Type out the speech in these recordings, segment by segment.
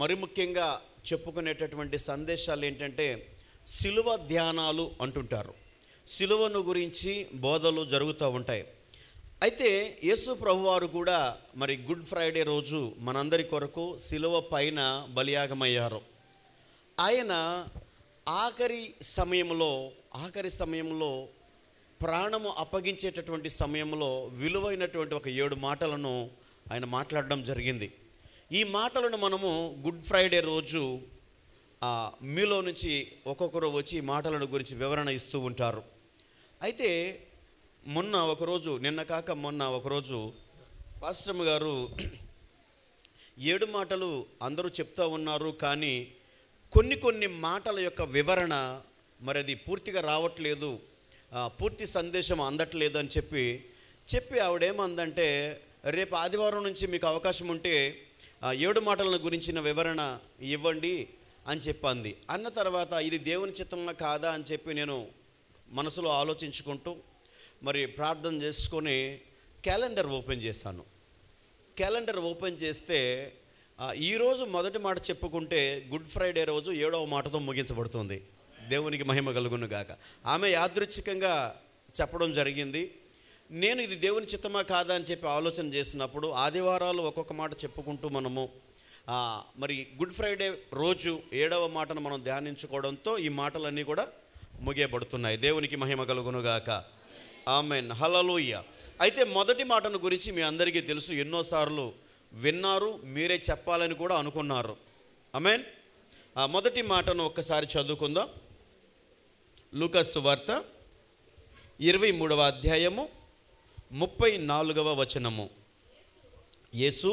మరి ముఖ్యంగా చెప్పుకునేటటువంటి సందేశాలు ఏంటంటే సిలువ ధ్యానాలు అంటుంటారు సిలువను గురించి బోధలు జరుగుతూ ఉంటాయి అయితే యేసు ప్రభువారు కూడా మరి గుడ్ ఫ్రైడే రోజు మనందరి కొరకు సిలువ పైన బలియాగమయ్యారు ఆయన ఆఖరి సమయంలో ఆఖరి సమయంలో ప్రాణము అప్పగించేటటువంటి సమయంలో విలువైనటువంటి ఒక ఏడు మాటలను ఆయన మాట్లాడడం జరిగింది ఈ మాటలను మనము గుడ్ ఫ్రైడే రోజు మీలో నుంచి ఒక్కొక్కరు వచ్చి మాటలను గురించి వివరణ ఇస్తూ ఉంటారు అయితే మొన్న ఒకరోజు నిన్న కాక మొన్న ఒకరోజు పాశ్రమ గారు ఏడు మాటలు అందరూ చెప్తూ ఉన్నారు కానీ కొన్ని కొన్ని మాటల యొక్క వివరణ మరి అది పూర్తిగా రావట్లేదు పూర్తి సందేశం అందట్లేదు అని చెప్పి చెప్పి ఆవిడేమందంటే రేపు ఆదివారం నుంచి మీకు అవకాశం ఉంటే ఏడు మాటలను గురించిన వివరణ ఇవ్వండి అని చెప్పంది అన్న తర్వాత ఇది దేవుని చిత్తంగా కాదా అని చెప్పి నేను మనసులో ఆలోచించుకుంటూ మరి ప్రార్థన చేసుకొని క్యాలెండర్ ఓపెన్ చేశాను క్యాలెండర్ ఓపెన్ చేస్తే ఈరోజు మొదటి మాట చెప్పుకుంటే గుడ్ ఫ్రైడే రోజు ఏడవ మాటతో ముగించబడుతుంది దేవునికి మహిమ కలుగును గాక ఆమె యాదృచ్ఛికంగా చెప్పడం జరిగింది నేను ఇది దేవుని చిత్తమా కాదా అని చెప్పి ఆలోచన చేసినప్పుడు ఆదివారాలు ఒక్కొక్క మాట చెప్పుకుంటూ మనము మరి గుడ్ ఫ్రైడే రోజు ఏడవ మాటను మనం ధ్యానించుకోవడంతో ఈ మాటలన్నీ కూడా ముగియబడుతున్నాయి దేవునికి మహిమ కలుగునుగాక ఆమెన్ హలలోయ అయితే మొదటి మాటను గురించి మీ అందరికీ తెలుసు ఎన్నోసార్లు విన్నారు మీరే చెప్పాలని కూడా అనుకున్నారు ఆమెన్ మొదటి మాటను ఒక్కసారి చదువుకుందాం లూకస్ వార్త ఇరవై మూడవ అధ్యాయము ముప్పై నాలుగవ వచనము యేసు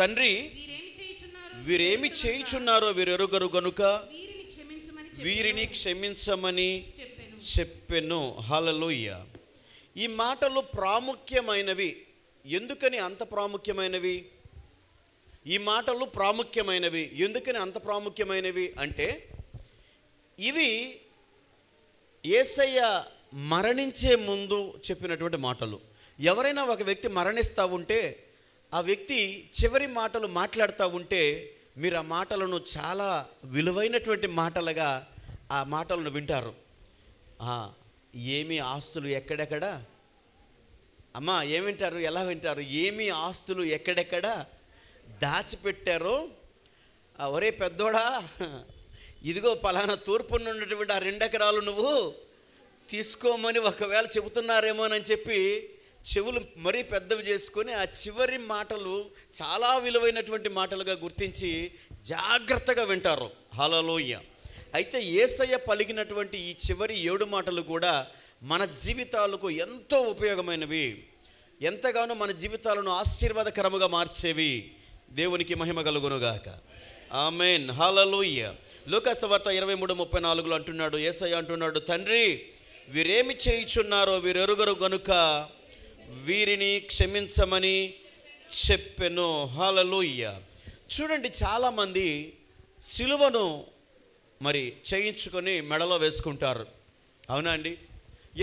తండ్రి వీరేమి చేయుచున్నారో వీరెరుగరు గనుక వీరిని క్షమించమని చెప్పెను హలలోయ ఈ మాటలు ప్రాముఖ్యమైనవి ఎందుకని అంత ప్రాముఖ్యమైనవి ఈ మాటలు ప్రాముఖ్యమైనవి ఎందుకని అంత ప్రాముఖ్యమైనవి అంటే ఇవి ఏసయ్య మరణించే ముందు చెప్పినటువంటి మాటలు ఎవరైనా ఒక వ్యక్తి మరణిస్తూ ఉంటే ఆ వ్యక్తి చివరి మాటలు మాట్లాడుతూ ఉంటే మీరు ఆ మాటలను చాలా విలువైనటువంటి మాటలుగా ఆ మాటలను వింటారు ఏమి ఆస్తులు ఎక్కడెక్కడ అమ్మ ఏమింటారు ఎలా వింటారు ఏమి ఆస్తులు ఎక్కడెక్కడ దాచిపెట్టారో ఒరే పెద్దోడా ఇదిగో పలానా తూర్పు నుండి ఆ రెండెకరాలు నువ్వు తీసుకోమని ఒకవేళ చెబుతున్నారేమోనని చెప్పి చెవులు మరీ పెద్దవి చేసుకొని ఆ చివరి మాటలు చాలా విలువైనటువంటి మాటలుగా గుర్తించి జాగ్రత్తగా వింటారు హలలోయ అయితే ఏసయ్య పలికినటువంటి ఈ చివరి ఏడు మాటలు కూడా మన జీవితాలకు ఎంతో ఉపయోగమైనవి ఎంతగానో మన జీవితాలను ఆశీర్వాదకరముగా మార్చేవి దేవునికి మహిమ కలుగునుగాక ఆమెన్ హలలోయ లోకాసవార్త ఇరవై మూడు ముప్పై నాలుగులో అంటున్నాడు ఏసయ్య అంటున్నాడు తండ్రి వీరేమి చేయుచున్నారో వీరెరుగరు గనుక వీరిని క్షమించమని చెప్పెను హలలోయ్య చూడండి చాలామంది సిలువను మరి చేయించుకొని మెడలో వేసుకుంటారు అవునా అండి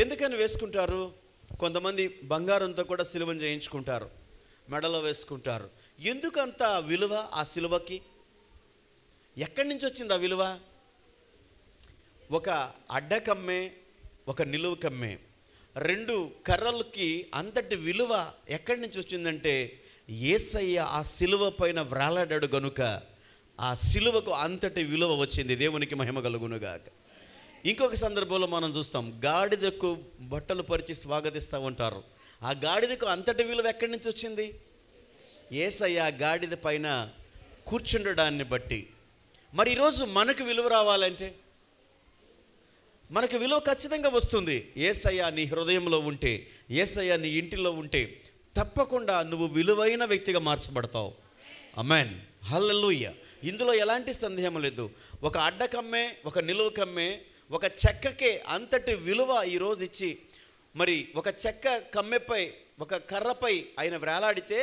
ఎందుకని వేసుకుంటారు కొంతమంది బంగారంతో కూడా సిలువను చేయించుకుంటారు మెడలో వేసుకుంటారు ఎందుకంత విలువ ఆ సిలువకి ఎక్కడి నుంచి వచ్చింది ఆ విలువ ఒక అడ్డకమ్మే ఒక నిలువ కమ్మే రెండు కర్రలకి అంతటి విలువ ఎక్కడి నుంచి వచ్చిందంటే ఏసయ్య ఆ సిలువ పైన వ్రాలాడాడు గనుక ఆ సిలువకు అంతటి విలువ వచ్చింది దేవునికి మహిమ కలుగునుగాక ఇంకొక సందర్భంలో మనం చూస్తాం గాడిదకు బట్టలు పరిచి స్వాగతిస్తూ ఉంటారు ఆ గాడిదకు అంతటి విలువ ఎక్కడి నుంచి వచ్చింది ఏసయ్య ఆ గాడిద పైన కూర్చుండడాన్ని బట్టి మరి ఈరోజు మనకు విలువ రావాలంటే మనకు విలువ ఖచ్చితంగా వస్తుంది ఏసయ్య నీ హృదయంలో ఉంటే సయ్యా నీ ఇంటిలో ఉంటే తప్పకుండా నువ్వు విలువైన వ్యక్తిగా మార్చబడతావు అమెన్ హల్లెలూయ ఇందులో ఎలాంటి సందేహం లేదు ఒక అడ్డకమ్మే ఒక నిలువు కమ్మే ఒక చెక్కకే అంతటి విలువ ఈరోజు ఇచ్చి మరి ఒక చెక్క కమ్మెపై ఒక కర్రపై ఆయన వేలాడితే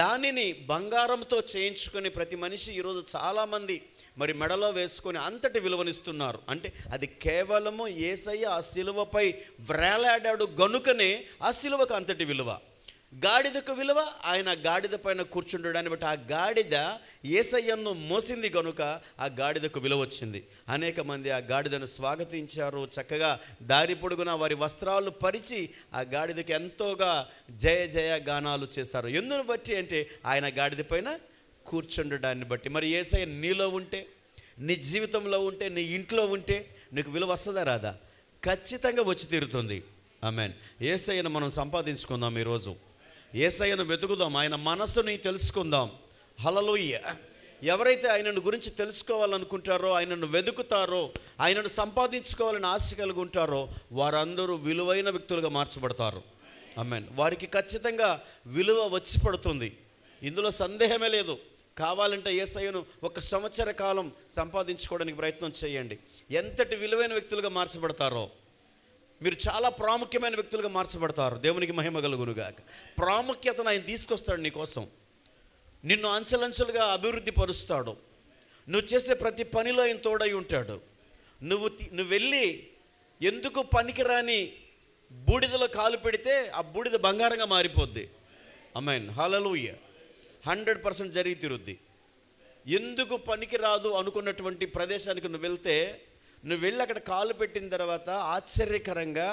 దానిని బంగారంతో చేయించుకొని ప్రతి మనిషి ఈరోజు చాలామంది మరి మెడలో వేసుకొని అంతటి విలువనిస్తున్నారు అంటే అది కేవలము ఏసయ్య ఆ సిలువపై వ్రేలాడాడు గనుకనే ఆ సిలువకు అంతటి విలువ గాడిదకు విలువ ఆయన గాడిద పైన కూర్చుండడాన్ని బట్టి ఆ గాడిద ఏసయ్యను మోసింది కనుక ఆ గాడిదకు విలువ వచ్చింది అనేక మంది ఆ గాడిదను స్వాగతించారు చక్కగా దారి పొడుగున వారి వస్త్రాలు పరిచి ఆ గాడిదకు ఎంతోగా జయ జయ గానాలు చేస్తారు ఎందును బట్టి అంటే ఆయన గాడిద పైన కూర్చుండడాన్ని బట్టి మరి ఏసయ్య నీలో ఉంటే నీ జీవితంలో ఉంటే నీ ఇంట్లో ఉంటే నీకు విలువ వస్తుందా రాదా ఖచ్చితంగా వచ్చి తీరుతుంది ఆమెన్ ఏసయ్యను మనం సంపాదించుకుందాం ఈరోజు ఏసయ్యను వెతుకుదాం ఆయన మనస్సుని తెలుసుకుందాం హలలోయ ఎవరైతే ఆయనను గురించి తెలుసుకోవాలనుకుంటారో ఆయనను వెతుకుతారో ఆయనను సంపాదించుకోవాలని ఆశ కలిగి ఉంటారో వారందరూ విలువైన వ్యక్తులుగా మార్చబడతారు అమ్మాయి వారికి ఖచ్చితంగా విలువ వచ్చి పడుతుంది ఇందులో సందేహమే లేదు కావాలంటే ఏసయ్యను ఒక సంవత్సర కాలం సంపాదించుకోవడానికి ప్రయత్నం చేయండి ఎంతటి విలువైన వ్యక్తులుగా మార్చబడతారో మీరు చాలా ప్రాముఖ్యమైన వ్యక్తులుగా మార్చబడతారు దేవునికి మహిమ కలుగునుగాక ప్రాముఖ్యతను ఆయన తీసుకొస్తాడు నీకోసం నిన్ను అంచెలంచెలుగా అభివృద్ధి పరుస్తాడు నువ్వు చేసే ప్రతి పనిలో ఆయన తోడై ఉంటాడు నువ్వు నువ్వు వెళ్ళి ఎందుకు పనికిరాని బూడిదలో కాలు పెడితే ఆ బూడిద బంగారంగా మారిపోద్ది అమ్మాయిన్ హలలుయ్య హండ్రెడ్ పర్సెంట్ జరిగి తిరుద్ది ఎందుకు పనికిరాదు అనుకున్నటువంటి ప్రదేశానికి నువ్వు వెళ్తే నువ్వు వెళ్ళి అక్కడ కాలు పెట్టిన తర్వాత ఆశ్చర్యకరంగా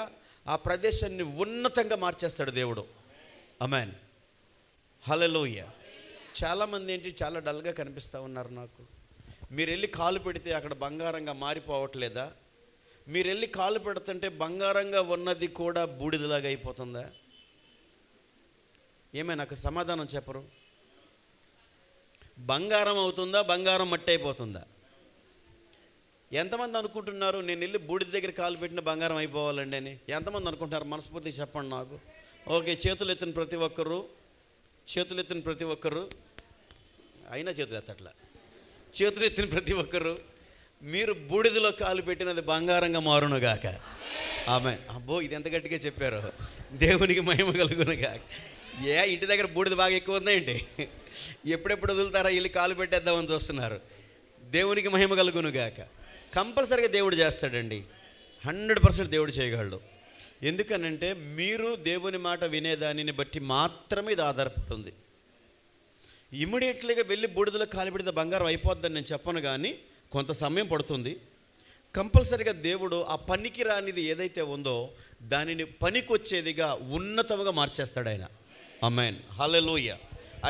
ఆ ప్రదేశాన్ని ఉన్నతంగా మార్చేస్తాడు దేవుడు అమెన్ హలలోయ చాలామంది ఏంటి చాలా డల్గా కనిపిస్తూ ఉన్నారు నాకు మీరు వెళ్ళి కాలు పెడితే అక్కడ బంగారంగా మారిపోవట్లేదా మీరు వెళ్ళి కాలు పెడుతుంటే బంగారంగా ఉన్నది కూడా బూడిదలాగా అయిపోతుందా ఏమైనా నాకు సమాధానం చెప్పరు బంగారం అవుతుందా బంగారం మట్టి అయిపోతుందా ఎంతమంది అనుకుంటున్నారు నేను వెళ్ళి బూడిద దగ్గర కాలు పెట్టిన బంగారం అయిపోవాలండి అని ఎంతమంది అనుకుంటున్నారు మనస్ఫూర్తి చెప్పండి నాకు ఓకే చేతులు ఎత్తిన ప్రతి ఒక్కరు చేతులు ఎత్తిన ప్రతి ఒక్కరు అయినా చేతులు ఎత్తట్లా చేతులు ఎత్తిన ప్రతి ఒక్కరు మీరు బూడిదలో కాలు పెట్టినది బంగారంగా మారునుగాక ఆమె అబ్బో ఇది ఎంత గట్టిగా చెప్పారు దేవునికి మహిమ కలుగునుగాక ఏ ఇంటి దగ్గర బూడిద బాగా ఎక్కువ ఉందేంటి ఎప్పుడెప్పుడు వదులుతారా వెళ్ళి కాలు పెట్టేద్దామని చూస్తున్నారు దేవునికి మహిమ కలుగునుగాక కంపల్సరీగా దేవుడు చేస్తాడండి హండ్రెడ్ పర్సెంట్ దేవుడు చేయగలడు ఎందుకనంటే మీరు దేవుని మాట వినేదానిని బట్టి మాత్రమే ఇది ఆధారపడుతుంది ఇమీడియట్లీగా వెళ్ళి బూడిదలో కాలిపెడితే బంగారం అయిపోద్దని నేను చెప్పను కానీ కొంత సమయం పడుతుంది కంపల్సరీగా దేవుడు ఆ పనికి రానిది ఏదైతే ఉందో దానిని పనికొచ్చేదిగా ఉన్నతముగా మార్చేస్తాడు ఆయన అమెన్ హలలోయ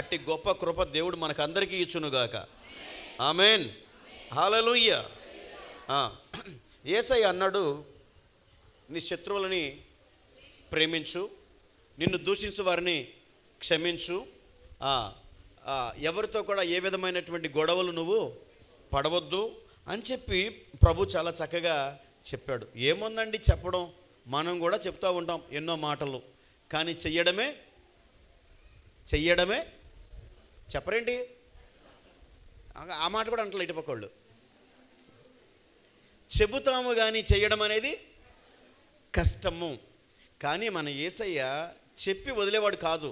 అట్టి గొప్ప కృప దేవుడు మనకందరికీ ఇచ్చునుగాక ఆమెన్ హలలోయ ఏసై అన్నాడు నీ శత్రువులని ప్రేమించు నిన్ను దూషించు వారిని క్షమించు ఎవరితో కూడా ఏ విధమైనటువంటి గొడవలు నువ్వు పడవద్దు అని చెప్పి ప్రభు చాలా చక్కగా చెప్పాడు ఏముందండి చెప్పడం మనం కూడా చెప్తూ ఉంటాం ఎన్నో మాటలు కానీ చెయ్యడమే చెయ్యడమే చెప్పరేంటి ఆ మాట కూడా అంటలే ఇటుపక్క వాళ్ళు చెబుతాము కానీ చేయడం అనేది కష్టము కానీ మన ఏసయ్య చెప్పి వదిలేవాడు కాదు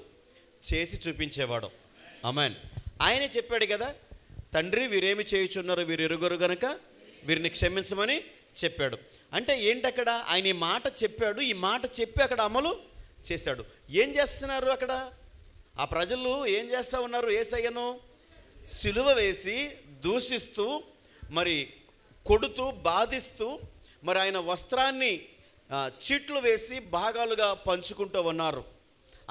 చేసి చూపించేవాడు అమెన్ ఆయనే చెప్పాడు కదా తండ్రి వీరేమి చేయుచున్నారు వీరు ఇరుగురు కనుక వీరిని క్షమించమని చెప్పాడు అంటే ఏంటక్కడ ఆయన ఈ మాట చెప్పాడు ఈ మాట చెప్పి అక్కడ అమలు చేశాడు ఏం చేస్తున్నారు అక్కడ ఆ ప్రజలు ఏం చేస్తూ ఉన్నారు ఏసయ్యను సిలువ వేసి దూషిస్తూ మరి కొడుతూ బాధిస్తూ మరి ఆయన వస్త్రాన్ని చీట్లు వేసి భాగాలుగా పంచుకుంటూ ఉన్నారు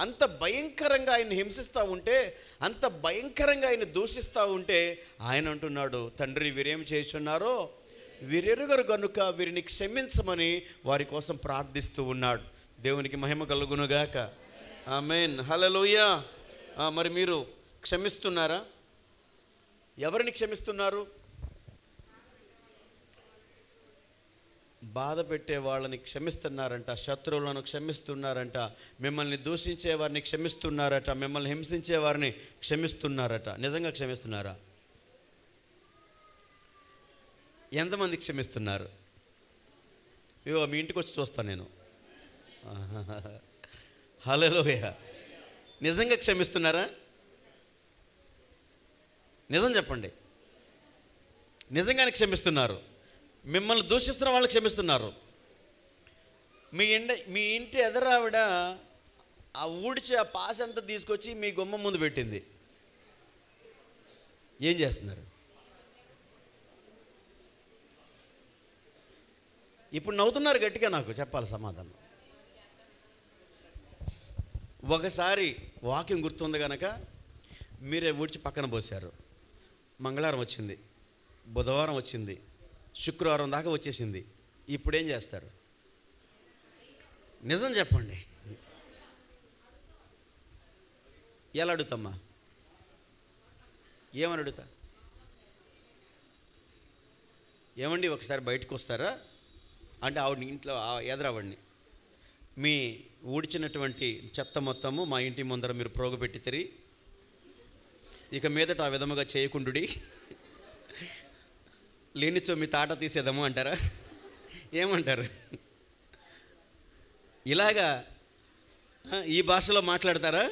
అంత భయంకరంగా ఆయన హింసిస్తూ ఉంటే అంత భయంకరంగా ఆయన దూషిస్తూ ఉంటే ఆయన అంటున్నాడు తండ్రి వీరేం చేస్తున్నారో వీరెరుగరు కనుక వీరిని క్షమించమని వారి కోసం ప్రార్థిస్తూ ఉన్నాడు దేవునికి మహిమ కలుగునుగాక హలో హలలోయ మరి మీరు క్షమిస్తున్నారా ఎవరిని క్షమిస్తున్నారు బాధ పెట్టే వాళ్ళని క్షమిస్తున్నారంట శత్రువులను క్షమిస్తున్నారంట మిమ్మల్ని దూషించే వారిని క్షమిస్తున్నారట మిమ్మల్ని హింసించే వారిని క్షమిస్తున్నారట నిజంగా క్షమిస్తున్నారా ఎంతమంది క్షమిస్తున్నారు ఇవో మీ ఇంటికి వచ్చి చూస్తాను నేను హలో నిజంగా క్షమిస్తున్నారా నిజం చెప్పండి నిజంగానే క్షమిస్తున్నారు మిమ్మల్ని దూషిస్తున్న వాళ్ళు క్షమిస్తున్నారు మీ ఇంటి మీ ఇంటి ఎదరావిడ ఆ ఊడిచి ఆ పాస్ అంతా తీసుకొచ్చి మీ గుమ్మ ముందు పెట్టింది ఏం చేస్తున్నారు ఇప్పుడు నవ్వుతున్నారు గట్టిగా నాకు చెప్పాలి సమాధానం ఒకసారి వాకింగ్ గుర్తుంది కనుక మీరే ఊడ్చి పక్కన పోసారు మంగళవారం వచ్చింది బుధవారం వచ్చింది శుక్రవారం దాకా వచ్చేసింది ఇప్పుడు ఏం చేస్తారు నిజం చెప్పండి ఎలా అడుగుతామ్మా ఏమని అడుగుతా ఏమండి ఒకసారి బయటకు వస్తారా అంటే ఆవిడ ఇంట్లో ఎదురవ్వండి మీ ఊడ్చినటువంటి చెత్త మొత్తము మా ఇంటి ముందర మీరు ప్రోగపెట్టి తిరిగి ఇక మీదట ఆ విధముగా చేయకుండుడి లేనిచో మీ తాట తీసేదము అంటారా ఏమంటారు ఇలాగా ఈ భాషలో మాట్లాడతారా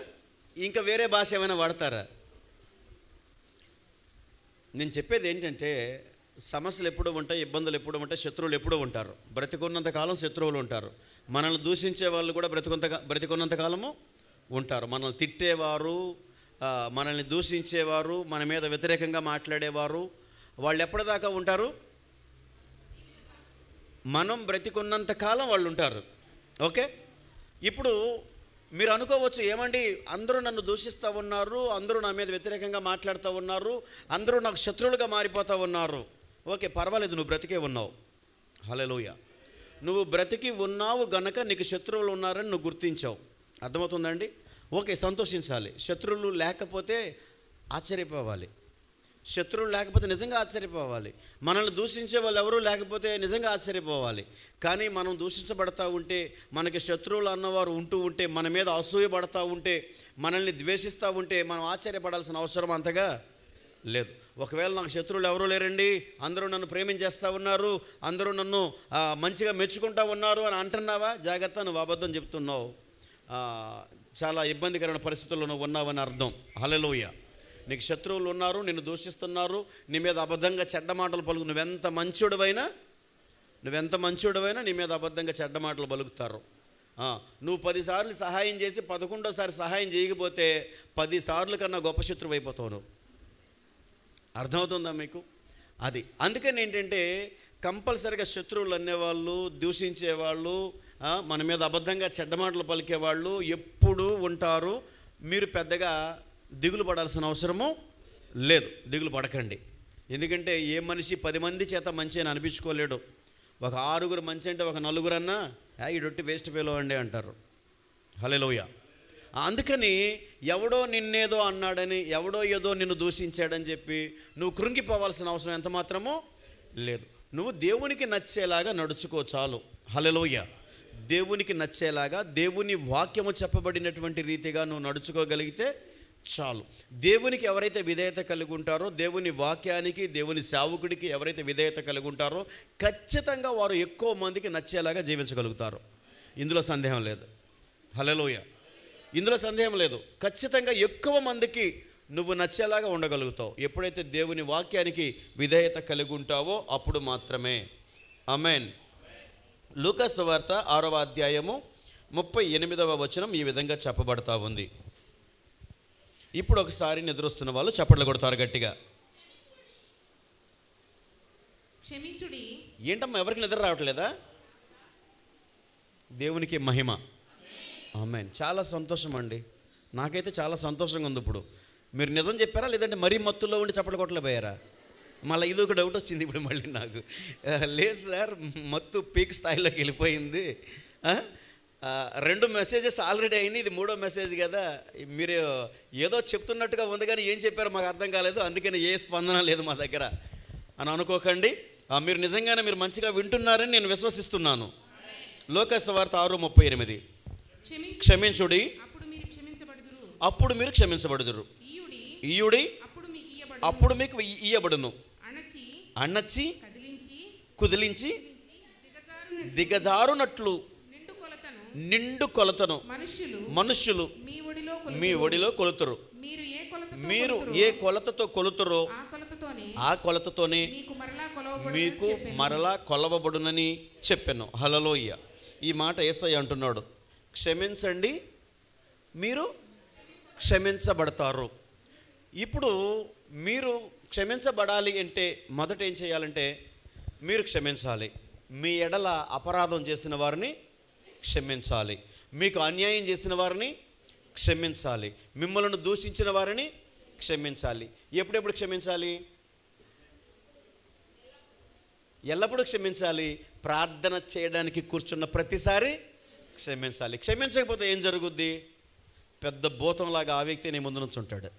ఇంకా వేరే భాష ఏమైనా వాడతారా నేను చెప్పేది ఏంటంటే సమస్యలు ఎప్పుడూ ఉంటాయి ఇబ్బందులు ఎప్పుడూ ఉంటాయి శత్రువులు ఎప్పుడూ ఉంటారు బ్రతికున్నంతకాలం శత్రువులు ఉంటారు మనల్ని దూషించే వాళ్ళు కూడా బ్రతికొంత బ్రతికున్నంతకాలము ఉంటారు మనల్ని తిట్టేవారు మనల్ని దూషించేవారు మన మీద వ్యతిరేకంగా మాట్లాడేవారు వాళ్ళు ఎప్పటిదాకా ఉంటారు మనం బ్రతికున్నంత కాలం వాళ్ళు ఉంటారు ఓకే ఇప్పుడు మీరు అనుకోవచ్చు ఏమండి అందరూ నన్ను దూషిస్తూ ఉన్నారు అందరూ నా మీద వ్యతిరేకంగా మాట్లాడుతూ ఉన్నారు అందరూ నాకు శత్రువులుగా మారిపోతూ ఉన్నారు ఓకే పర్వాలేదు నువ్వు బ్రతికే ఉన్నావు హలలోయ నువ్వు బ్రతికి ఉన్నావు గనక నీకు శత్రువులు ఉన్నారని నువ్వు గుర్తించావు అర్థమవుతుందండి ఓకే సంతోషించాలి శత్రువులు లేకపోతే ఆశ్చర్యపోవాలి శత్రువులు లేకపోతే నిజంగా ఆశ్చర్యపోవాలి మనల్ని దూషించే వాళ్ళు ఎవరూ లేకపోతే నిజంగా ఆశ్చర్యపోవాలి కానీ మనం దూషించబడతా ఉంటే మనకి శత్రువులు అన్నవారు ఉంటూ ఉంటే మన మీద అసూయపడతా ఉంటే మనల్ని ద్వేషిస్తూ ఉంటే మనం ఆశ్చర్యపడాల్సిన అవసరం అంతగా లేదు ఒకవేళ నాకు శత్రువులు ఎవరూ లేరండి అందరూ నన్ను ప్రేమించేస్తూ ఉన్నారు అందరూ నన్ను మంచిగా మెచ్చుకుంటూ ఉన్నారు అని అంటున్నావా జాగ్రత్త నువ్వు అబద్ధం చెప్తున్నావు చాలా ఇబ్బందికరమైన పరిస్థితుల్లో నువ్వు ఉన్నావని అర్థం హలలోయ్యా నీకు శత్రువులు ఉన్నారు నిన్ను దూషిస్తున్నారు నీ మీద అబద్ధంగా చెడ్డ మాటలు పలుకు నువ్వెంత మంచోడవైనా నువ్వెంత మంచోడవైనా నీ మీద అబద్ధంగా చెడ్డ మాటలు పలుకుతారు నువ్వు పదిసార్లు సహాయం చేసి పదకొండోసారి సహాయం చేయకపోతే పదిసార్లు కన్నా గొప్ప శత్రువు అయిపోతావు అర్థమవుతుందా మీకు అది అందుకని ఏంటంటే కంపల్సరిగా శత్రువులు అనేవాళ్ళు దూషించేవాళ్ళు మన మీద అబద్ధంగా చెడ్డ మాటలు పలికేవాళ్ళు ఎప్పుడూ ఉంటారు మీరు పెద్దగా దిగులు పడాల్సిన అవసరము లేదు దిగులు పడకండి ఎందుకంటే ఏ మనిషి పది మంది చేత మంచి అని అనిపించుకోలేడు ఒక ఆరుగురు మంచి అంటే ఒక నలుగురు అన్నా ఈ రొట్టి వేస్ట్ ఫెలో అండి అంటారు హలేలోయ అందుకని ఎవడో నిన్నేదో అన్నాడని ఎవడో ఏదో నిన్ను దూషించాడని చెప్పి నువ్వు కృంగిపోవాల్సిన అవసరం ఎంత మాత్రమో లేదు నువ్వు దేవునికి నచ్చేలాగా నడుచుకో చాలు హలెలోయ దేవునికి నచ్చేలాగా దేవుని వాక్యము చెప్పబడినటువంటి రీతిగా నువ్వు నడుచుకోగలిగితే చాలు దేవునికి ఎవరైతే విధేయత కలిగి ఉంటారో దేవుని వాక్యానికి దేవుని సేవకుడికి ఎవరైతే విధేయత కలిగి ఉంటారో ఖచ్చితంగా వారు ఎక్కువ మందికి నచ్చేలాగా జీవించగలుగుతారు ఇందులో సందేహం లేదు హలలోయ ఇందులో సందేహం లేదు ఖచ్చితంగా ఎక్కువ మందికి నువ్వు నచ్చేలాగా ఉండగలుగుతావు ఎప్పుడైతే దేవుని వాక్యానికి విధేయత కలిగి ఉంటావో అప్పుడు మాత్రమే అమెన్ లూకస్ వార్త ఆరవ అధ్యాయము ముప్పై ఎనిమిదవ వచనం ఈ విధంగా చెప్పబడతా ఉంది ఇప్పుడు ఒకసారి నిద్రొస్తున్న వాళ్ళు చప్పట్లు కొడతారు గట్టిగా క్షమించుడి ఏంటమ్మా ఎవరికి నిద్ర రావట్లేదా దేవునికి మహిమ ఆమెన్ చాలా సంతోషం అండి నాకైతే చాలా సంతోషంగా ఉంది ఇప్పుడు మీరు నిజం చెప్పారా లేదంటే మరీ మత్తుల్లో ఉండి చప్పట్లు కొట్టలు పోయారా మళ్ళీ ఇది ఒక డౌట్ వచ్చింది ఇప్పుడు మళ్ళీ నాకు లేదు సార్ మత్తు పీక్ స్థాయిలోకి వెళ్ళిపోయింది రెండు మెసేజెస్ ఆల్రెడీ అయినాయి ఇది మూడో మెసేజ్ కదా మీరు ఏదో చెప్తున్నట్టుగా ఉంది కానీ ఏం చెప్పారో మాకు అర్థం కాలేదు అందుకని ఏ స్పందన లేదు మా దగ్గర అని అనుకోకండి మీరు నిజంగానే మీరు మంచిగా వింటున్నారని నేను విశ్వసిస్తున్నాను లోకస్ వార్త ఆరు ముప్పై ఎనిమిది క్షమించుడి అప్పుడు మీరు క్షమించబడుదురు ఈయుడి అప్పుడు మీకు ఇయ్యబడును అన్నచ్చి కుదిలించి దిగజారునట్లు నిండు కొలతను మనుషులు మీ ఒడిలో కొలుతురు మీరు ఏ కొలతతో కొలుతురో ఆ కొలతతోనే మీకు మరలా కొలవబడునని చెప్పాను హలలోయ్య ఈ మాట ఏసయ్య అంటున్నాడు క్షమించండి మీరు క్షమించబడతారు ఇప్పుడు మీరు క్షమించబడాలి అంటే మొదట ఏం చేయాలంటే మీరు క్షమించాలి మీ ఎడల అపరాధం చేసిన వారిని క్షమించాలి మీకు అన్యాయం చేసిన వారిని క్షమించాలి మిమ్మల్ని దూషించిన వారిని క్షమించాలి ఎప్పుడెప్పుడు క్షమించాలి ఎల్లప్పుడూ క్షమించాలి ప్రార్థన చేయడానికి కూర్చున్న ప్రతిసారి క్షమించాలి క్షమించకపోతే ఏం జరుగుద్ది పెద్ద భూతంలాగా ఆ వ్యక్తి నీ ముందు ఉంటాడు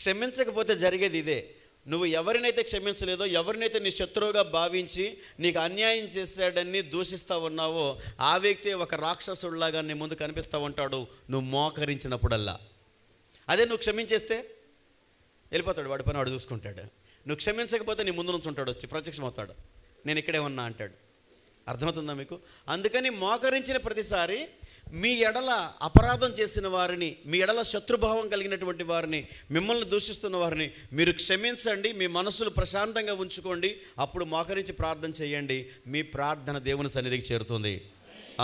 క్షమించకపోతే జరిగేది ఇదే నువ్వు ఎవరినైతే క్షమించలేదో ఎవరినైతే నీ శత్రువుగా భావించి నీకు అన్యాయం చేశాడని దూషిస్తూ ఉన్నావో ఆ వ్యక్తి ఒక రాక్షసుడిలాగా నీ ముందు కనిపిస్తూ ఉంటాడు నువ్వు మోకరించినప్పుడల్లా అదే నువ్వు క్షమించేస్తే వెళ్ళిపోతాడు వాడి పని వాడు చూసుకుంటాడు నువ్వు క్షమించకపోతే నీ ముందు నుంచి ఉంటాడు వచ్చి ప్రత్యక్షం అవుతాడు నేను ఇక్కడే ఉన్నా అంటాడు అర్థమవుతుందా మీకు అందుకని మోకరించిన ప్రతిసారి మీ ఎడల అపరాధం చేసిన వారిని మీ ఎడల శత్రుభావం కలిగినటువంటి వారిని మిమ్మల్ని దూషిస్తున్న వారిని మీరు క్షమించండి మీ మనసులు ప్రశాంతంగా ఉంచుకోండి అప్పుడు మోకరించి ప్రార్థన చేయండి మీ ప్రార్థన దేవుని సన్నిధికి చేరుతుంది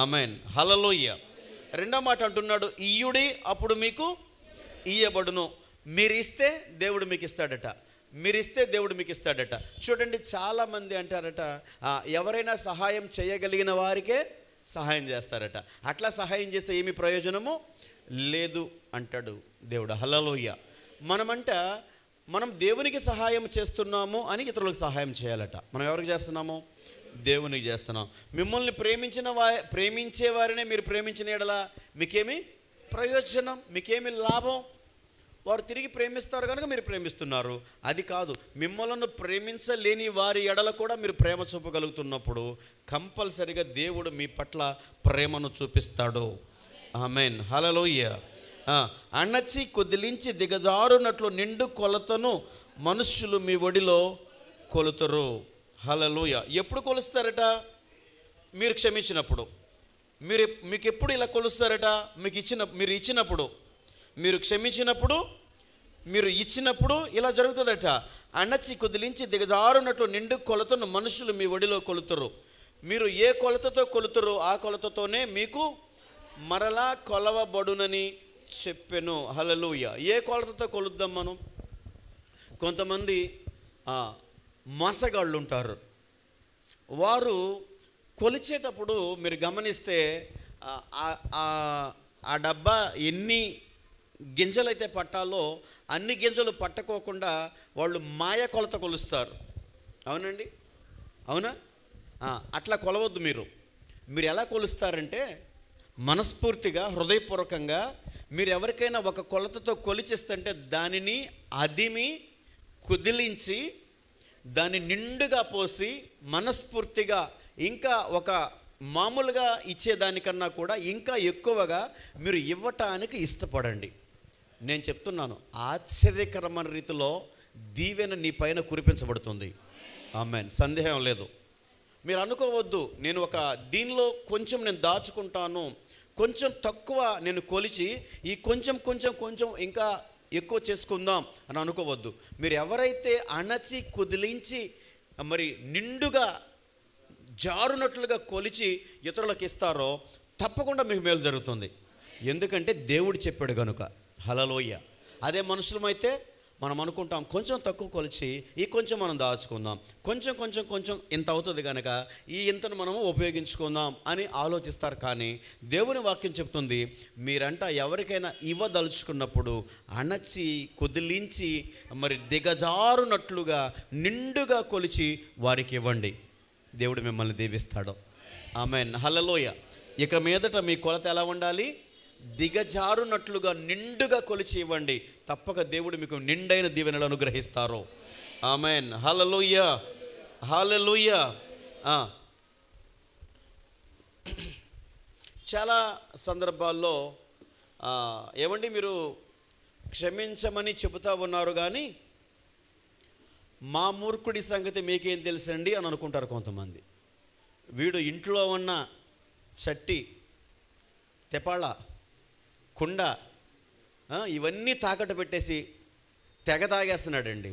ఆమెన్ హలలోయ రెండో మాట అంటున్నాడు ఇయ్యుడి అప్పుడు మీకు ఇయ్యబడును మీరు ఇస్తే దేవుడు మీకు ఇస్తాడట మీరు ఇస్తే దేవుడు మీకు ఇస్తాడట చూడండి చాలామంది అంటారట ఎవరైనా సహాయం చేయగలిగిన వారికే సహాయం చేస్తారట అట్లా సహాయం చేస్తే ఏమి ప్రయోజనము లేదు అంటాడు దేవుడు హలలోయ మనమంట మనం దేవునికి సహాయం చేస్తున్నాము అని ఇతరులకు సహాయం చేయాలట మనం ఎవరికి చేస్తున్నాము దేవునికి చేస్తున్నాం మిమ్మల్ని ప్రేమించిన వా ప్రేమించే వారినే మీరు ప్రేమించిన ఎడలా మీకేమి ప్రయోజనం మీకేమి లాభం వారు తిరిగి ప్రేమిస్తారు కనుక మీరు ప్రేమిస్తున్నారు అది కాదు మిమ్మలను ప్రేమించలేని వారి ఎడల కూడా మీరు ప్రేమ చూపగలుగుతున్నప్పుడు కంపల్సరిగా దేవుడు మీ పట్ల ప్రేమను చూపిస్తాడు ఆమెన్ హలలోయ అణచి కుదిలించి దిగజారునట్లు నిండు కొలతను మనుష్యులు మీ ఒడిలో కొలుతరు హలలోయ ఎప్పుడు కొలుస్తారట మీరు క్షమించినప్పుడు మీరు మీకు ఎప్పుడు ఇలా కొలుస్తారట మీకు ఇచ్చిన మీరు ఇచ్చినప్పుడు మీరు క్షమించినప్పుడు మీరు ఇచ్చినప్పుడు ఇలా జరుగుతుందట అణచి కుదిలించి దిగజారునట్లు నిండు కొలతను మనుషులు మీ ఒడిలో కొలుతురు మీరు ఏ కొలతతో కొలుతురు ఆ కొలతతోనే మీకు మరలా కొలవబడునని చెప్పెను హలలుయ ఏ కొలతతో కొలుద్దాం మనం కొంతమంది మసగాళ్ళు ఉంటారు వారు కొలిచేటప్పుడు మీరు గమనిస్తే ఆ డబ్బా ఎన్ని గింజలైతే పట్టాలో అన్ని గింజలు పట్టకోకుండా వాళ్ళు మాయ కొలత కొలుస్తారు అవునండి అవునా అట్లా కొలవద్దు మీరు మీరు ఎలా కొలుస్తారంటే మనస్ఫూర్తిగా హృదయపూర్వకంగా మీరు ఎవరికైనా ఒక కొలతతో కొలిచేస్తుంటే దానిని అదిమి కుదిలించి దాన్ని నిండుగా పోసి మనస్ఫూర్తిగా ఇంకా ఒక మామూలుగా ఇచ్చేదానికన్నా కూడా ఇంకా ఎక్కువగా మీరు ఇవ్వటానికి ఇష్టపడండి నేను చెప్తున్నాను ఆశ్చర్యకరమైన రీతిలో దీవెన నీ పైన కురిపించబడుతుంది ఆమె సందేహం లేదు మీరు అనుకోవద్దు నేను ఒక దీనిలో కొంచెం నేను దాచుకుంటాను కొంచెం తక్కువ నేను కొలిచి ఈ కొంచెం కొంచెం కొంచెం ఇంకా ఎక్కువ చేసుకుందాం అని అనుకోవద్దు మీరు ఎవరైతే అణచి కుదిలించి మరి నిండుగా జారునట్లుగా కొలిచి ఇతరులకు ఇస్తారో తప్పకుండా మీకు మేలు జరుగుతుంది ఎందుకంటే దేవుడు చెప్పాడు కనుక హలలోయ అదే మనుషులమైతే మనం అనుకుంటాం కొంచెం తక్కువ కొలిచి ఈ కొంచెం మనం దాచుకుందాం కొంచెం కొంచెం కొంచెం ఇంత అవుతుంది కనుక ఈ ఇంతను మనము ఉపయోగించుకుందాం అని ఆలోచిస్తారు కానీ దేవుని వాక్యం చెప్తుంది మీరంట ఎవరికైనా ఇవ్వదలుచుకున్నప్పుడు అణచి కుదిలించి మరి దిగజారునట్లుగా నిండుగా కొలిచి వారికి ఇవ్వండి దేవుడు మిమ్మల్ని దీవిస్తాడు ఆమె హలలోయ ఇక మీదట మీ కొలత ఎలా ఉండాలి దిగజారునట్లుగా నిండుగా కొలిచి ఇవ్వండి తప్పక దేవుడు మీకు నిండైన దీవెనలు అనుగ్రహిస్తారు ఆమెన్ హలలోయ హలలోయ చాలా సందర్భాల్లో ఏమండి మీరు క్షమించమని చెబుతా ఉన్నారు కానీ మా మూర్ఖుడి సంగతి మీకేం తెలుసండి అని అనుకుంటారు కొంతమంది వీడు ఇంట్లో ఉన్న చట్టి తెపాళ కుండ ఇవన్నీ తాకట్టు పెట్టేసి తెగ తాగేస్తున్నాడండి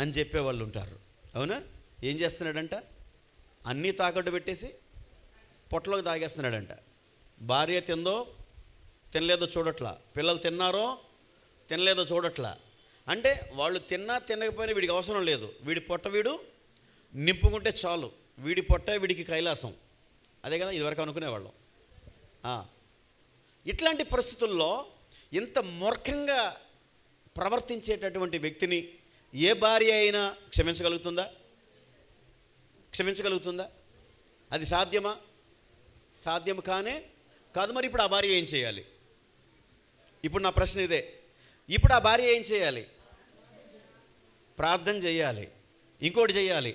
అని చెప్పేవాళ్ళు ఉంటారు అవునా ఏం చేస్తున్నాడంట అన్నీ తాకట్టు పెట్టేసి పొట్టలోకి తాగేస్తున్నాడంట భార్య తిందో తినలేదో చూడట్లా పిల్లలు తిన్నారో తినలేదో చూడట్లా అంటే వాళ్ళు తిన్నా తినకపోయినా వీడికి అవసరం లేదు వీడి పొట్ట వీడు నింపుకుంటే చాలు వీడి పొట్ట వీడికి కైలాసం అదే కదా ఇదివరకు అనుకునేవాళ్ళం ఇట్లాంటి పరిస్థితుల్లో ఇంత మూర్ఖంగా ప్రవర్తించేటటువంటి వ్యక్తిని ఏ భార్య అయినా క్షమించగలుగుతుందా క్షమించగలుగుతుందా అది సాధ్యమా సాధ్యం కానే కాదు మరి ఇప్పుడు ఆ భార్య ఏం చేయాలి ఇప్పుడు నా ప్రశ్న ఇదే ఇప్పుడు ఆ భార్య ఏం చేయాలి ప్రార్థన చేయాలి ఇంకోటి చేయాలి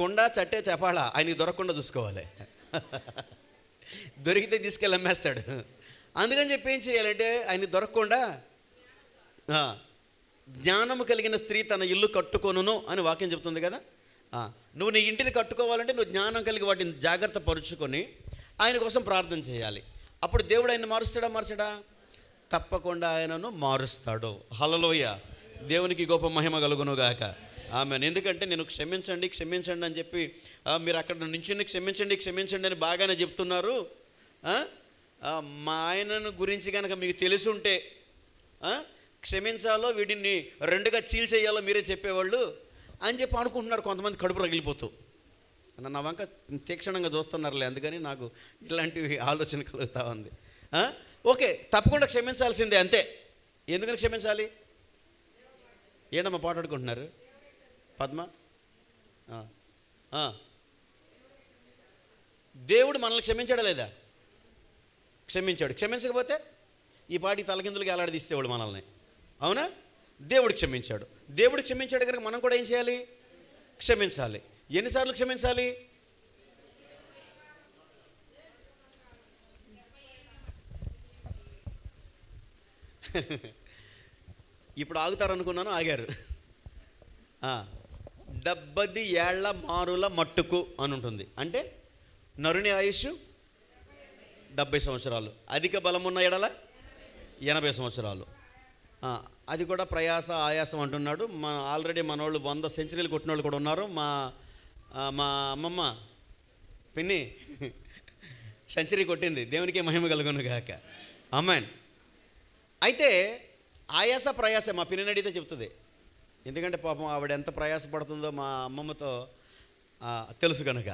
కొండ చట్టే తెపాళ ఆయనకి దొరకకుండా చూసుకోవాలి దొరికితే తీసుకెళ్ళి అమ్మేస్తాడు అందుకని చెప్పి ఏం చేయాలంటే ఆయన దొరకకుండా జ్ఞానము కలిగిన స్త్రీ తన ఇల్లు కట్టుకొనును అని వాక్యం చెప్తుంది కదా నువ్వు నీ ఇంటిని కట్టుకోవాలంటే నువ్వు జ్ఞానం కలిగి వాటిని జాగ్రత్త పరుచుకొని ఆయన కోసం ప్రార్థన చేయాలి అప్పుడు దేవుడు ఆయన మారుస్తాడా మార్చడా తప్పకుండా ఆయనను మారుస్తాడు హలలోయ దేవునికి గొప్ప మహిమ కలుగునుగాక ఆమె ఎందుకంటే నేను క్షమించండి క్షమించండి అని చెప్పి మీరు అక్కడ నుంచి క్షమించండి క్షమించండి అని బాగానే చెప్తున్నారు మా ఆయనను గురించి కనుక మీకు తెలిసి ఉంటే క్షమించాలో వీడిని రెండుగా చీల్ చేయాలో మీరే చెప్పేవాళ్ళు అని చెప్పి అనుకుంటున్నారు కొంతమంది కడుపు రగిలిపోతూ నా వంక తీక్షణంగా చూస్తున్నారులే అందుకని నాకు ఇలాంటివి ఆలోచన కలుగుతూ ఉంది ఓకే తప్పకుండా క్షమించాల్సిందే అంతే ఎందుకని క్షమించాలి ఏంటమ్మా పాటాడుకుంటున్నారు పద్మ దేవుడు మనల్ని క్షమించడం లేదా క్షమించాడు క్షమించకపోతే ఈ పాటి తలకిందులకి ఎలాడదీసేవాడు మనల్ని అవునా దేవుడు క్షమించాడు దేవుడు క్షమించాడు కనుక మనం కూడా ఏం చేయాలి క్షమించాలి ఎన్నిసార్లు క్షమించాలి ఇప్పుడు ఆగుతారనుకున్నాను ఆగారు డెబ్బది ఏళ్ల మారుల మట్టుకు అని ఉంటుంది అంటే నరుని ఆయుష్ డెబ్బై సంవత్సరాలు అధిక బలం ఉన్న ఎడల ఎనభై సంవత్సరాలు అది కూడా ప్రయాస ఆయాసం అంటున్నాడు మన ఆల్రెడీ మన వాళ్ళు వంద సెంచరీలు కొట్టిన వాళ్ళు కూడా ఉన్నారు మా మా అమ్మమ్మ పిన్ని సెంచరీ కొట్టింది దేవునికి మహిమ కలుగును గాక అమ్మాయి అయితే ఆయాస ప్రయాస మా పిన్ని అడిగితే చెప్తుంది ఎందుకంటే పాపం ఆవిడ ఎంత ప్రయాస పడుతుందో మా అమ్మమ్మతో తెలుసు కనుక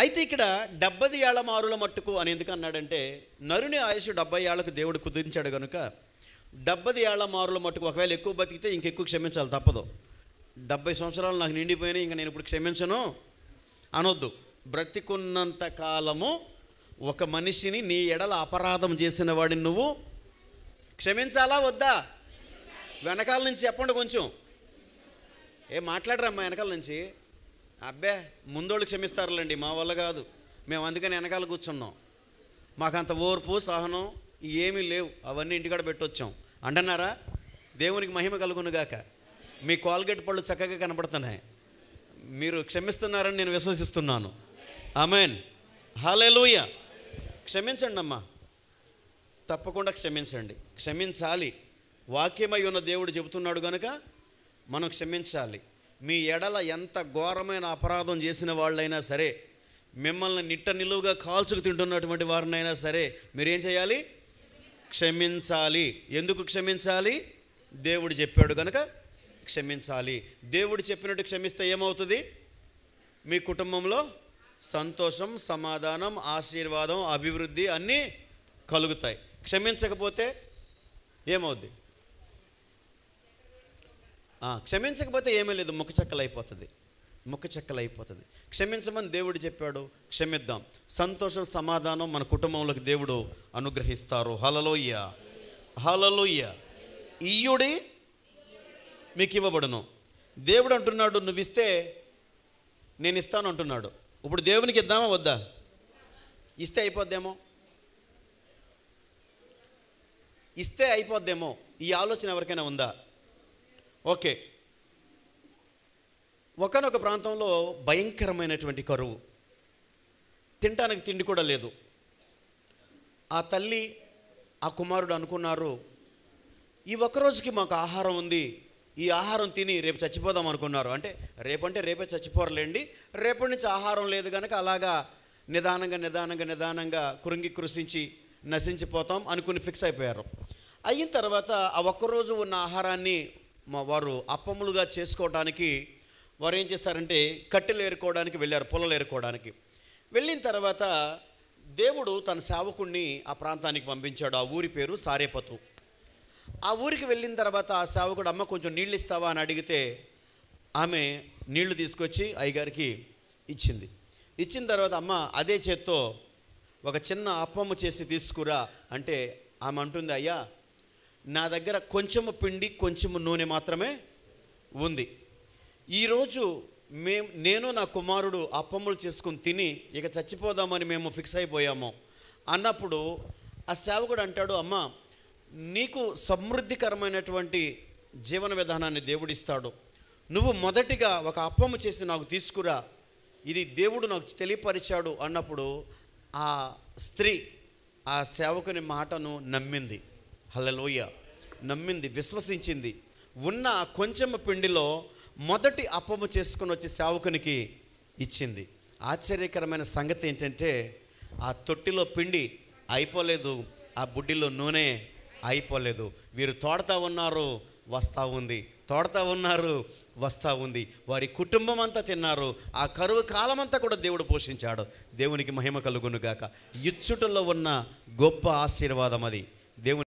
అయితే ఇక్కడ డెబ్బై ఏళ్ల మారుల మట్టుకు అని ఎందుకు అన్నాడంటే నరుని ఆయుష్ డెబ్బై ఏళ్లకు దేవుడు కుదిరించాడు కనుక డెబ్బై ఏళ్ల మారుల మట్టుకు ఒకవేళ ఎక్కువ బతికితే ఇంకెక్కువ క్షమించాలి తప్పదు డెబ్బై సంవత్సరాలు నాకు నిండిపోయినాయి ఇంకా నేను ఇప్పుడు క్షమించను అనొద్దు బ్రతికున్నంత కాలము ఒక మనిషిని నీ ఎడల అపరాధం చేసిన వాడిని నువ్వు క్షమించాలా వద్దా వెనకాల నుంచి చెప్పండి కొంచెం ఏ మాట్లాడరమ్మా వెనకాల నుంచి అబ్బే ముందోళ్ళు క్షమిస్తారులేండి మా వల్ల కాదు మేము అందుకని వెనకాల కూర్చున్నాం మాకు అంత ఓర్పు సహనం ఏమీ లేవు అవన్నీ ఇంటికాడ పెట్టొచ్చాం అంటున్నారా దేవునికి మహిమ కలుగునుగాక మీ కోల్గేట్ పళ్ళు చక్కగా కనపడుతున్నాయి మీరు క్షమిస్తున్నారని నేను విశ్వసిస్తున్నాను అమెన్ హాలేలుయ క్షమించండి అమ్మా తప్పకుండా క్షమించండి క్షమించాలి వాక్యమై ఉన్న దేవుడు చెబుతున్నాడు కనుక మనం క్షమించాలి మీ ఎడల ఎంత ఘోరమైన అపరాధం చేసిన వాళ్ళైనా సరే మిమ్మల్ని నిట్ట నిలువుగా కాల్చుకు తింటున్నటువంటి వారినైనా సరే మీరేం చేయాలి క్షమించాలి ఎందుకు క్షమించాలి దేవుడు చెప్పాడు కనుక క్షమించాలి దేవుడు చెప్పినట్టు క్షమిస్తే ఏమవుతుంది మీ కుటుంబంలో సంతోషం సమాధానం ఆశీర్వాదం అభివృద్ధి అన్నీ కలుగుతాయి క్షమించకపోతే ఏమవుద్ది క్షమించకపోతే ఏమీ లేదు ముఖ అయిపోతుంది ముఖ అయిపోతుంది క్షమించమని దేవుడు చెప్పాడు క్షమిద్దాం సంతోషం సమాధానం మన కుటుంబంలోకి దేవుడు అనుగ్రహిస్తారు హలలోయ్య హలలోయ్య ఈయుడి మీకు ఇవ్వబడును దేవుడు అంటున్నాడు నువ్వు ఇస్తే నేను ఇస్తాను అంటున్నాడు ఇప్పుడు దేవునికి ఇద్దామా వద్దా ఇస్తే అయిపోద్దేమో ఇస్తే అయిపోద్దేమో ఈ ఆలోచన ఎవరికైనా ఉందా ఓకే ఒకనొక ప్రాంతంలో భయంకరమైనటువంటి కరువు తినడానికి తిండి కూడా లేదు ఆ తల్లి ఆ కుమారుడు అనుకున్నారు ఈ ఒక్కరోజుకి మాకు ఆహారం ఉంది ఈ ఆహారం తిని రేపు చచ్చిపోదాం అనుకున్నారు అంటే రేపంటే రేపే చచ్చిపోరలేండి రేపటి నుంచి ఆహారం లేదు కనుక అలాగా నిదానంగా నిదానంగా నిదానంగా కురింగి కృషించి నశించిపోతాం అనుకుని ఫిక్స్ అయిపోయారు అయిన తర్వాత ఆ ఒక్కరోజు ఉన్న ఆహారాన్ని మా వారు అప్పములుగా చేసుకోవడానికి వారు ఏం చేస్తారంటే కట్టెలు ఏరుకోవడానికి వెళ్ళారు పొలలు ఏరుకోవడానికి వెళ్ళిన తర్వాత దేవుడు తన సేవకుణ్ణి ఆ ప్రాంతానికి పంపించాడు ఆ ఊరి పేరు సారేపతు ఆ ఊరికి వెళ్ళిన తర్వాత ఆ సేవకుడు అమ్మ కొంచెం నీళ్ళు ఇస్తావా అని అడిగితే ఆమె నీళ్లు తీసుకొచ్చి అయ్యగారికి ఇచ్చింది ఇచ్చిన తర్వాత అమ్మ అదే చేత్తో ఒక చిన్న అప్పమ్మ చేసి తీసుకురా అంటే ఆమె అంటుంది అయ్యా నా దగ్గర కొంచెము పిండి కొంచెము నూనె మాత్రమే ఉంది ఈరోజు మేము నేను నా కుమారుడు అప్పములు చేసుకుని తిని ఇక చచ్చిపోదామని మేము ఫిక్స్ అయిపోయాము అన్నప్పుడు ఆ సేవకుడు అంటాడు అమ్మ నీకు సమృద్ధికరమైనటువంటి జీవన విధానాన్ని దేవుడిస్తాడు నువ్వు మొదటిగా ఒక అప్పము చేసి నాకు తీసుకురా ఇది దేవుడు నాకు తెలియపరిచాడు అన్నప్పుడు ఆ స్త్రీ ఆ సేవకుని మాటను నమ్మింది హలలోయ నమ్మింది విశ్వసించింది ఉన్న కొంచెం పిండిలో మొదటి అప్పము చేసుకుని వచ్చి సేవకునికి ఇచ్చింది ఆశ్చర్యకరమైన సంగతి ఏంటంటే ఆ తొట్టిలో పిండి అయిపోలేదు ఆ బుడ్డిలో నూనె అయిపోలేదు వీరు తోడతా ఉన్నారు వస్తూ ఉంది తోడతా ఉన్నారు వస్తూ ఉంది వారి కుటుంబం అంతా తిన్నారు ఆ కరువు కాలమంతా కూడా దేవుడు పోషించాడు దేవునికి మహిమ కలుగునుగాక ఇచ్చుటలో ఉన్న గొప్ప ఆశీర్వాదం అది దేవుని